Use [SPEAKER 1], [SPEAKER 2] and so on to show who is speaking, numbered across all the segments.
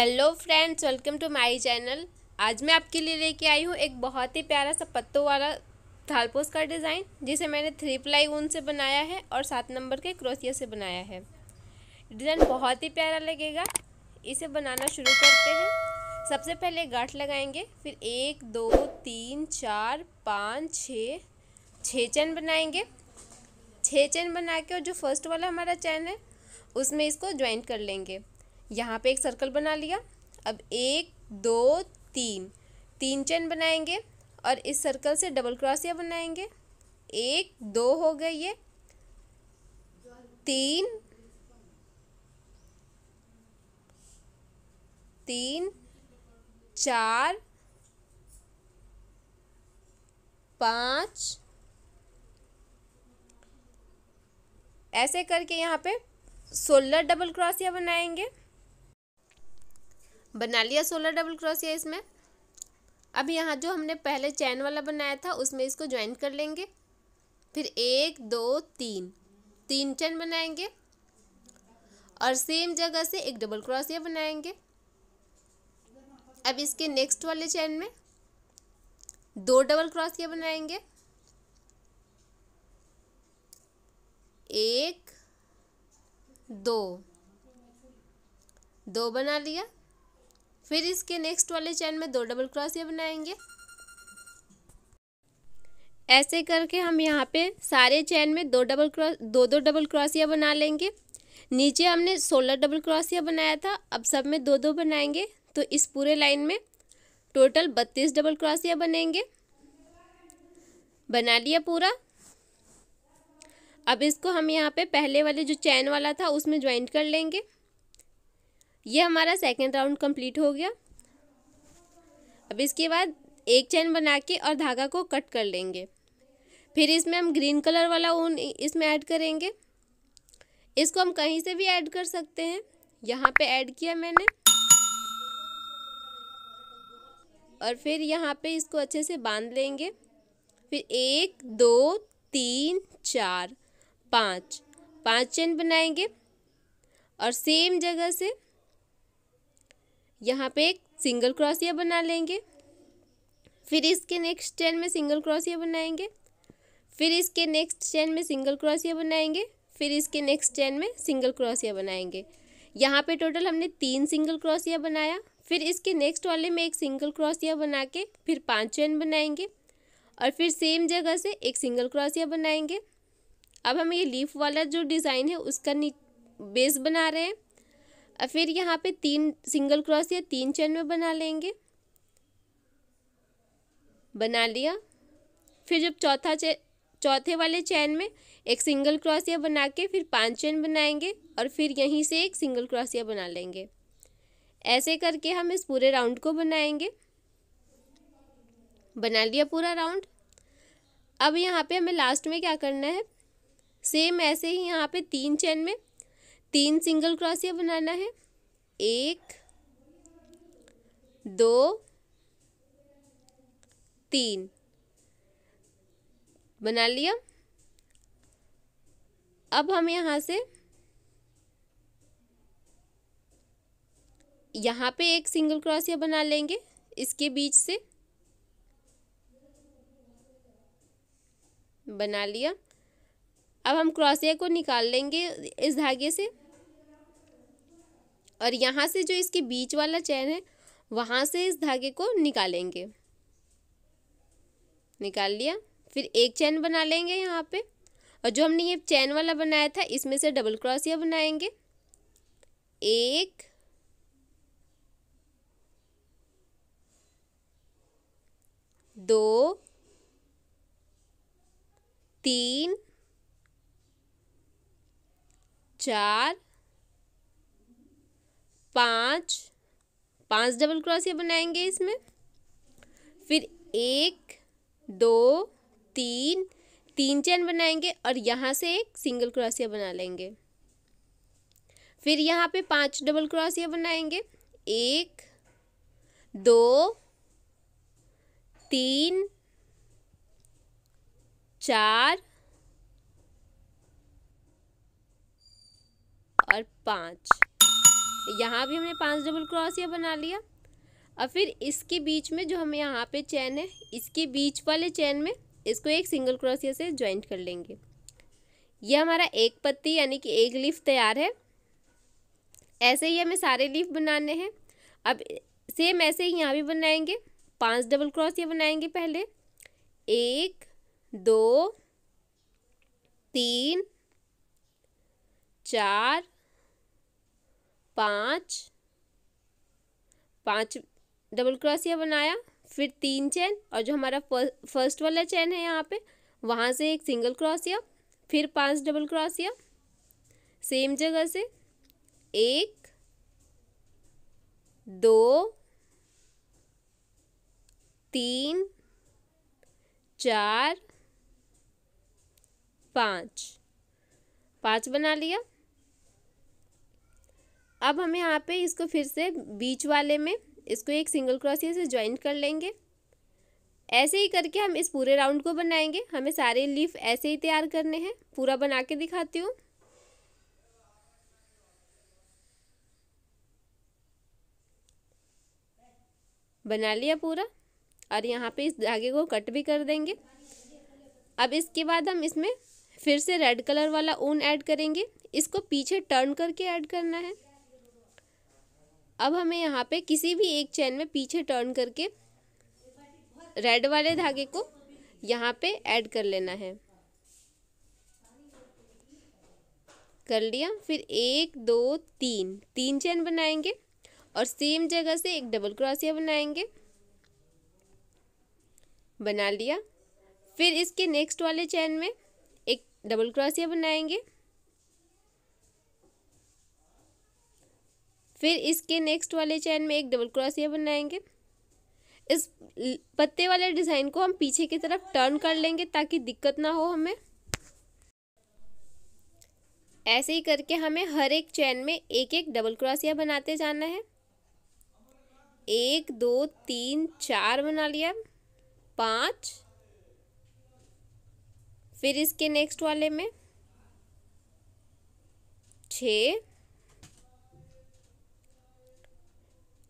[SPEAKER 1] hello friends welcome to my channel आज मैं आपके लिए लेके आई हूँ एक बहुत ही प्यारा सा पत्तों वाला थालपोस का डिज़ाइन जिसे मैंने थ्री प्लाई ऊन से बनाया है और सात नंबर के क्रोसिया से बनाया है डिज़ाइन बहुत ही प्यारा लगेगा इसे बनाना शुरू करते हैं सबसे पहले गांठ लगाएंगे फिर एक दो तीन चार पाँच छः छः चैन बनाएंगे छः चैन बना के और जो फर्स्ट वाला हमारा चैन है उसमें इसको ज्वाइंट कर लेंगे यहाँ पे एक सर्कल बना लिया अब एक दो तीन तीन चैन बनाएंगे और इस सर्कल से डबल या बनाएंगे एक दो हो गए ये तीन तीन चार पाँच ऐसे करके यहाँ पे सोलर डबल या बनाएंगे बना लिया सोलह डबल क्रोसिया इसमें अब यहाँ जो हमने पहले चैन वाला बनाया था उसमें इसको ज्वाइन कर लेंगे फिर एक दो तीन तीन चैन बनाएंगे और सेम जगह से एक डबल क्रोसिया बनाएंगे अब इसके नेक्स्ट वाले चैन में दो डबल क्रॉसिया बनाएंगे एक दो दो बना लिया फिर इसके नेक्स्ट वाले चैन में दो डबल क्रोशिया बनाएंगे ऐसे करके हम यहाँ पे सारे चैन में दो डबल क्रॉस दो दो डबल क्रॉसिया बना लेंगे नीचे हमने सोलह डबल क्रॉसिया बनाया था अब सब में दो दो बनाएंगे तो इस पूरे लाइन में टोटल बत्तीस डबल क्रॉसिया बनेंगे बना लिया पूरा अब इसको हम यहाँ पे पहले वाले जो चैन वाला था उसमें ज्वाइंट कर लेंगे ये हमारा सेकेंड राउंड कंप्लीट हो गया अब इसके बाद एक चैन बना के और धागा को कट कर लेंगे फिर इसमें हम ग्रीन कलर वाला ऊन इसमें ऐड करेंगे इसको हम कहीं से भी ऐड कर सकते हैं यहाँ पे ऐड किया मैंने और फिर यहाँ पे इसको अच्छे से बांध लेंगे फिर एक दो तीन चार पाँच पाँच चैन बनाएंगे और सेम जगह से यहाँ पे एक सिंगल क्रॉसिया बना लेंगे फिर इसके नेक्स्ट चैन में सिंगल क्रॉसिया बनाएंगे फिर इसके नेक्स्ट चैन में सिंगल क्रॉसिया बनाएंगे फिर इसके नेक्स्ट चैन में सिंगल क्रॉसिया बनाएंगे यहाँ पे टोटल हमने तीन सिंगल क्रॉसिया बनाया फिर इसके नेक्स्ट वाले में एक सिंगल क्रॉसिया बना के फिर पांच चैन बनाएंगे और फिर सेम जगह से एक सिंगल क्रॉसिया बनाएंगे अब हम ये लीफ वाला जो डिज़ाइन है उसका बेस बना रहे हैं और फिर यहाँ पे तीन सिंगल क्रॉस या तीन चैन में बना लेंगे बना लिया फिर जब चौथा चे चौथे वाले चैन में एक सिंगल क्रॉसिया बना के फिर पांच चैन बनाएंगे और फिर यहीं से एक सिंगल क्रॉसिया बना लेंगे ऐसे करके हम इस पूरे राउंड को बनाएंगे बना लिया पूरा राउंड अब यहाँ पे हमें लास्ट में क्या करना है सेम ऐसे ही यहाँ पे तीन चैन में तीन सिंगल क्रोशिया बनाना है एक दो तीन बना लिया अब हम यहाँ से यहाँ पे एक सिंगल क्रोशिया बना लेंगे इसके बीच से बना लिया अब हम क्रोशिया को निकाल लेंगे इस धागे से और यहाँ से जो इसके बीच वाला चैन है वहाँ से इस धागे को निकालेंगे निकाल लिया फिर एक चैन बना लेंगे यहाँ पे और जो हमने ये चैन वाला बनाया था इसमें से डबल क्रॉस बनाएंगे एक दो तीन चार पाँच पाँच डबल ये बनाएंगे इसमें फिर एक दो तीन तीन चैन बनाएंगे और यहाँ से एक सिंगल क्रॉसिया बना लेंगे फिर यहाँ पे पांच डबल क्रॉसिया बनाएंगे एक दो तीन चार और पाँच यहाँ भी हमने पाँच डबल क्रोसिया बना लिया और फिर इसके बीच में जो हमें यहाँ पे चैन है इसके बीच वाले चैन में इसको एक सिंगल क्रोसिया से ज्वाइंट कर लेंगे यह हमारा एक पत्ती यानी कि एक लीफ तैयार है ऐसे ही हमें सारे लीफ बनाने हैं अब सेम ऐसे ही यहाँ भी बनाएंगे पांच डबल ये बनाएंगे पहले एक दो तीन चार पाँच पाँच डबल क्रोसिया बनाया फिर तीन चैन और जो हमारा फर्स्ट वाला चैन है यहाँ पे वहाँ से एक सिंगल क्रोसिया फिर पांच डबल क्रॉसिया सेम जगह से एक दो तीन चार पाँच पाँच बना लिया अब हमें यहाँ पे इसको फिर से बीच वाले में इसको एक सिंगल क्रोसिया से ज्वाइंट कर लेंगे ऐसे ही करके हम इस पूरे राउंड को बनाएंगे हमें सारे लीफ ऐसे ही तैयार करने हैं पूरा बना के दिखाती हूँ बना लिया पूरा और यहाँ पे इस धागे को कट भी कर देंगे अब इसके बाद हम इसमें फिर से रेड कलर वाला ऊन ऐड करेंगे इसको पीछे टर्न करके ऐड करना है अब हमें यहाँ पे किसी भी एक चैन में पीछे टर्न करके रेड वाले धागे को यहाँ पे ऐड कर लेना है कर लिया फिर एक दो तीन तीन चैन बनाएंगे और सेम जगह से एक डबल क्रॉसिया बनाएंगे बना लिया फिर इसके नेक्स्ट वाले चैन में एक डबल क्रॉसिया बनाएंगे फिर इसके नेक्स्ट वाले चैन में एक डबल क्रोसिया बनाएंगे इस पत्ते वाले डिज़ाइन को हम पीछे की तरफ टर्न कर लेंगे ताकि दिक्कत ना हो हमें ऐसे ही करके हमें हर एक चैन में एक एक डबल क्रोसिया बनाते जाना है एक दो तीन चार बना लिया पाँच फिर इसके नेक्स्ट वाले में छ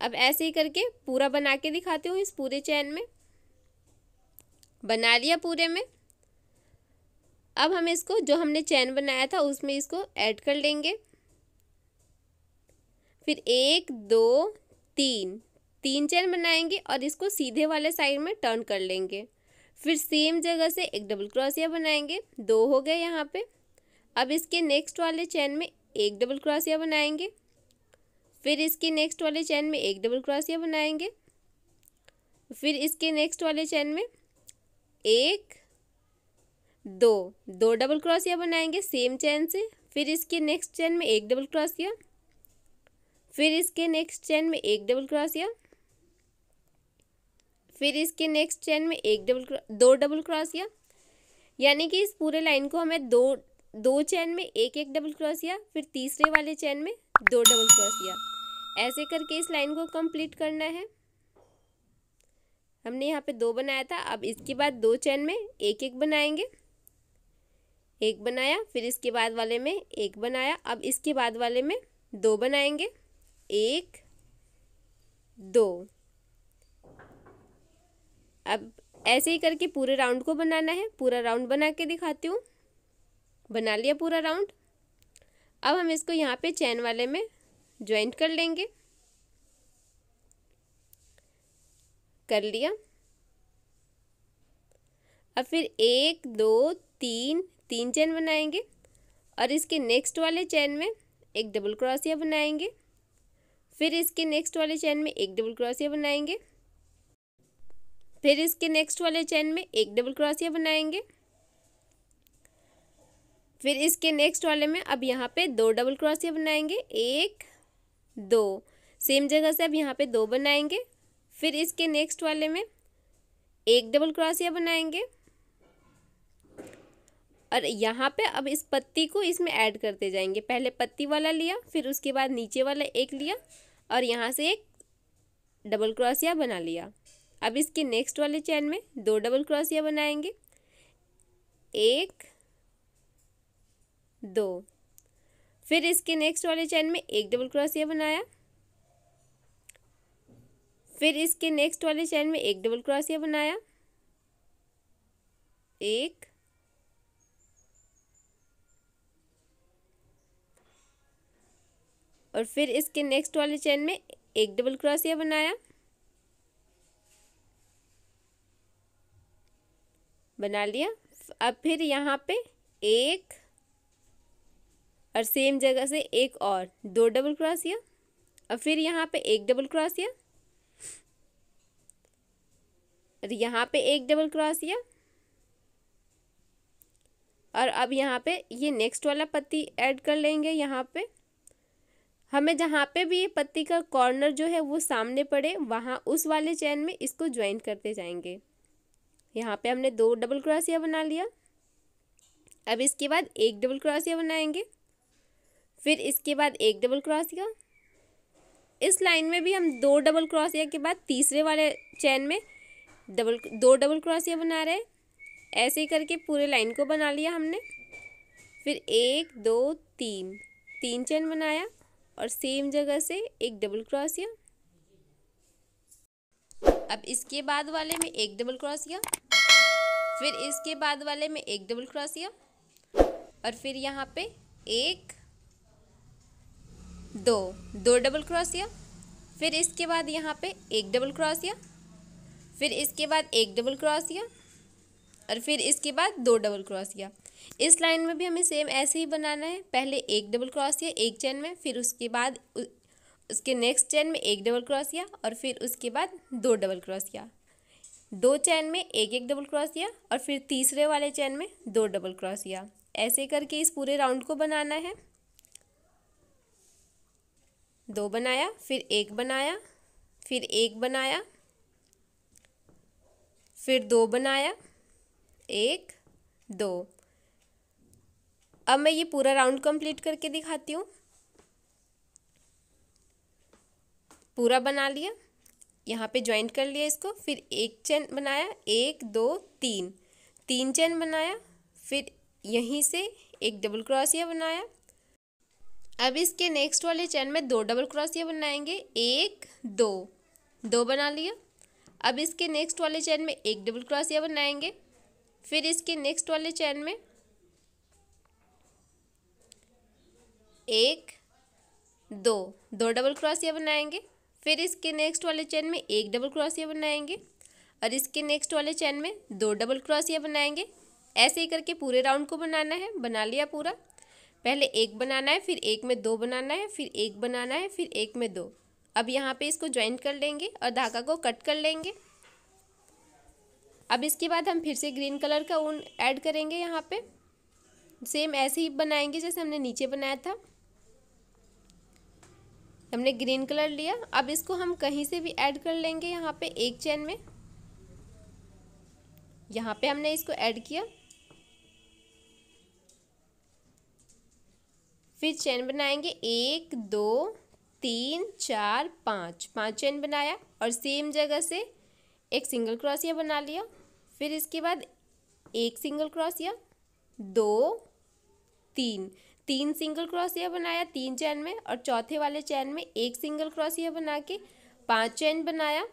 [SPEAKER 1] अब ऐसे ही करके पूरा बना के दिखाती हूँ इस पूरे चैन में बना लिया पूरे में अब हम इसको जो हमने चैन बनाया था उसमें इसको ऐड कर लेंगे फिर एक दो तीन तीन चैन बनाएंगे और इसको सीधे वाले साइड में टर्न कर लेंगे फिर सेम जगह से एक डबल क्रॉसिया बनाएंगे दो हो गए यहाँ पे अब इसके नेक्स्ट वाले चैन में एक डबल क्रॉसिया बनाएंगे फिर इसके नेक्स्ट वाले चैन में एक डबल क्रोशिया बनाएंगे फिर इसके नेक्स्ट वाले चैन में एक दो दो डबल क्रोशिया बनाएंगे सेम चैन से फिर इसके नेक्स्ट चैन में एक डबल क्रोशिया फिर इसके नेक्स्ट चैन में एक डबल क्रोशिया फिर इसके नेक्स्ट चैन में एक डबल दो डबल क्रोशिया यानी कि इस पूरे लाइन को हमें दो दो चैन में एक एक डबल क्रोशिया फिर तीसरे वाले चैन में दो डबल क्रोशिया ऐसे करके इस लाइन को कंप्लीट करना है हमने यहाँ पे दो बनाया था अब इसके बाद दो चैन में एक एक बनाएंगे एक बनाया फिर इसके बाद वाले में एक बनाया अब इसके बाद वाले में दो बनाएंगे एक दो अब ऐसे ही करके पूरे राउंड को बनाना है पूरा राउंड बना के दिखाती हूँ बना लिया पूरा राउंड अब हम इसको यहाँ पे चैन वाले में ज्वाइंट कर लेंगे कर लिया अब फिर एक दो तीन तीन चैन बनाएंगे और इसके नेक्स्ट वाले चैन में एक डबल क्रॉसिया बनाएंगे फिर इसके नेक्स्ट वाले चैन में एक डबल क्रॉसिया बनाएंगे फिर इसके नेक्स्ट वाले चैन में एक डबल क्रॉसिया बनाएंगे फिर इसके नेक्स्ट वाले में अब यहाँ पे दो डबल क्रोसिया बनाएंगे एक दो सेम जगह से अब यहाँ पे दो बनाएंगे फिर इसके नेक्स्ट वाले में एक डबल क्रॉसिया बनाएंगे और यहाँ पे अब इस पत्ती को इसमें ऐड करते जाएंगे पहले पत्ती वाला लिया फिर उसके बाद नीचे वाला एक लिया और यहाँ से एक डबल क्रॉसिया बना लिया अब इसके नेक्स्ट वाले चैन में दो डबल क्रॉसिया बनाएंगे एक दो फिर इसके नेक्स्ट वाले चैन में एक डबल क्रोशिया बनाया फिर इसके नेक्स्ट वाले चैन में एक डबल क्रोशिया बनाया एक और फिर इसके नेक्स्ट वाले चैन में एक डबल क्रोशिया बनाया बना लिया अब फिर यहाँ पे एक और सेम जगह से एक और दो डबल या और फिर यहाँ पे एक डबल या और यहाँ पे एक डबल या और अब यहाँ पे ये नेक्स्ट वाला पत्ती ऐड कर लेंगे यहाँ पे हमें जहाँ पे भी ये पत्ती का कॉर्नर जो है वो सामने पड़े वहाँ उस वाले चैन में इसको ज्वाइन करते जाएंगे यहाँ पे हमने दो डबल क्रॉसिया बना लिया अब इसके बाद एक डबल क्रॉसिया बनाएंगे फिर इसके बाद एक डबल क्रॉस या इस लाइन में भी हम दो डबल क्रॉस या के बाद तीसरे वाले चैन में डबल दो डबल क्रॉस या बना रहे ऐसे करके पूरे लाइन को बना लिया हमने फिर एक दो तीन तीन चैन बनाया और सेम जगह से एक डबल क्रॉस या अब इसके बाद वाले में एक डबल क्रॉस या फिर इसके बाद वाले में एक डबल क्रॉस या और फिर यहाँ पे एक दो दो डबल क्रॉस या फिर इसके बाद यहाँ पे एक डबल क्रॉस या फिर इसके बाद एक डबल क्रॉस या और फिर इसके बाद दो डबल क्रॉस या इस लाइन में भी हमें सेम ऐसे ही बनाना है पहले एक डबल क्रॉस या एक चैन में फिर उसके बाद उसके नेक्स्ट चैन में एक डबल क्रॉस या और फिर उसके बाद दो डबल क्रॉस या दो चैन में एक एक डबल क्रॉस या और फिर तीसरे वाले चैन में दो डबल क्रॉस या ऐसे करके इस पूरे राउंड को बनाना है दो बनाया फिर एक बनाया फिर एक बनाया फिर दो बनाया एक दो अब मैं ये पूरा राउंड कंप्लीट करके दिखाती हूँ पूरा बना लिया यहाँ पे ज्वाइंट कर लिया इसको फिर एक चैन बनाया एक दो तीन तीन चैन बनाया फिर यहीं से एक डबल क्रॉसिया बनाया अब इसके नेक्स्ट वाले चैन में दो डबल क्रोसिया बनाएंगे एक दो दो बना लिया अब इसके नेक्स्ट वाले चैन में एक डबल क्रोसिया बनाएंगे फिर इसके नेक्स्ट वाले चैन में एक दो दो डबल क्रोसिया बनाएंगे फिर इसके नेक्स्ट वाले चैन में एक डबल क्रोसिया बनाएंगे और इसके नेक्स्ट वाले चैन में दो डबल क्रोसिया बनाएंगे ऐसे ही करके पूरे राउंड को बनाना है बना लिया पूरा पहले एक बनाना है फिर एक में दो बनाना है फिर एक बनाना है फिर एक में दो अब यहाँ पे इसको ज्वाइंट कर लेंगे और धागा को कट कर लेंगे अब इसके बाद हम फिर से ग्रीन कलर का ऊन ऐड करेंगे यहाँ पे सेम ऐसे ही बनाएंगे जैसे हमने नीचे बनाया था हमने ग्रीन कलर लिया अब इसको हम कहीं से भी ऐड कर लेंगे यहाँ पे एक चैन में यहाँ पे हमने इसको ऐड किया फिर चैन बनाएंगे एक दो तीन चार पाँच पाँच चैन बनाया और सेम जगह से एक सिंगल क्रॉसिया बना लिया फिर इसके बाद एक सिंगल क्रॉसिया दो तीन तीन सिंगल क्रॉसिया बनाया तीन चैन में और चौथे वाले चैन में एक सिंगल क्रॉसिया बना के पाँच चैन बनाया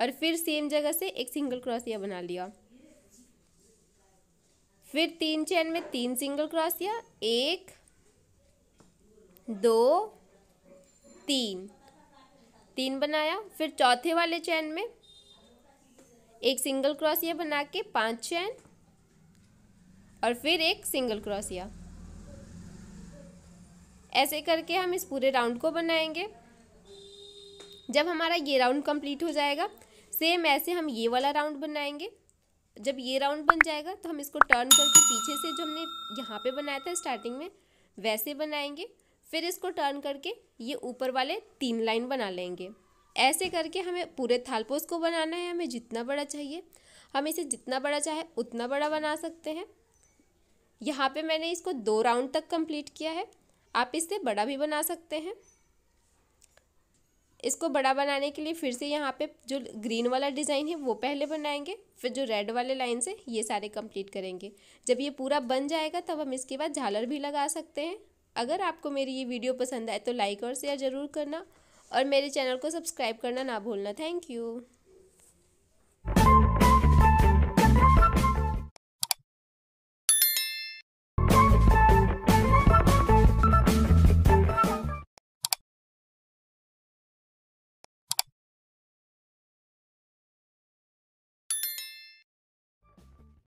[SPEAKER 1] और फिर सेम जगह से एक सिंगल क्रॉसिया बना लिया फिर तीन चैन में तीन सिंगल क्रॉसिया एक दो तीन तीन बनाया फिर चौथे वाले चैन में एक सिंगल क्रॉस या बना के पांच चैन और फिर एक सिंगल क्रॉस या ऐसे करके हम इस पूरे राउंड को बनाएंगे जब हमारा ये राउंड कंप्लीट हो जाएगा सेम ऐसे हम ये वाला राउंड बनाएंगे जब ये राउंड बन जाएगा तो हम इसको टर्न करके पीछे से जो हमने यहाँ पे बनाया था स्टार्टिंग में वैसे बनाएंगे फिर इसको टर्न करके ये ऊपर वाले तीन लाइन बना लेंगे ऐसे करके हमें पूरे थालपोस को बनाना है हमें जितना बड़ा चाहिए हम इसे जितना बड़ा चाहे उतना बड़ा बना सकते हैं यहाँ पे मैंने इसको दो राउंड तक कंप्लीट किया है आप इससे बड़ा भी बना सकते हैं इसको बड़ा बनाने के लिए फिर से यहाँ पे जो ग्रीन वाला डिज़ाइन है वो पहले बनाएंगे फिर जो रेड वाले लाइन से ये सारे कंप्लीट करेंगे जब ये पूरा बन जाएगा तब हम इसके बाद झालर भी लगा सकते हैं अगर आपको मेरी ये वीडियो पसंद आए तो लाइक और शेयर ज़रूर करना और मेरे चैनल को सब्सक्राइब करना ना भूलना थैंक यू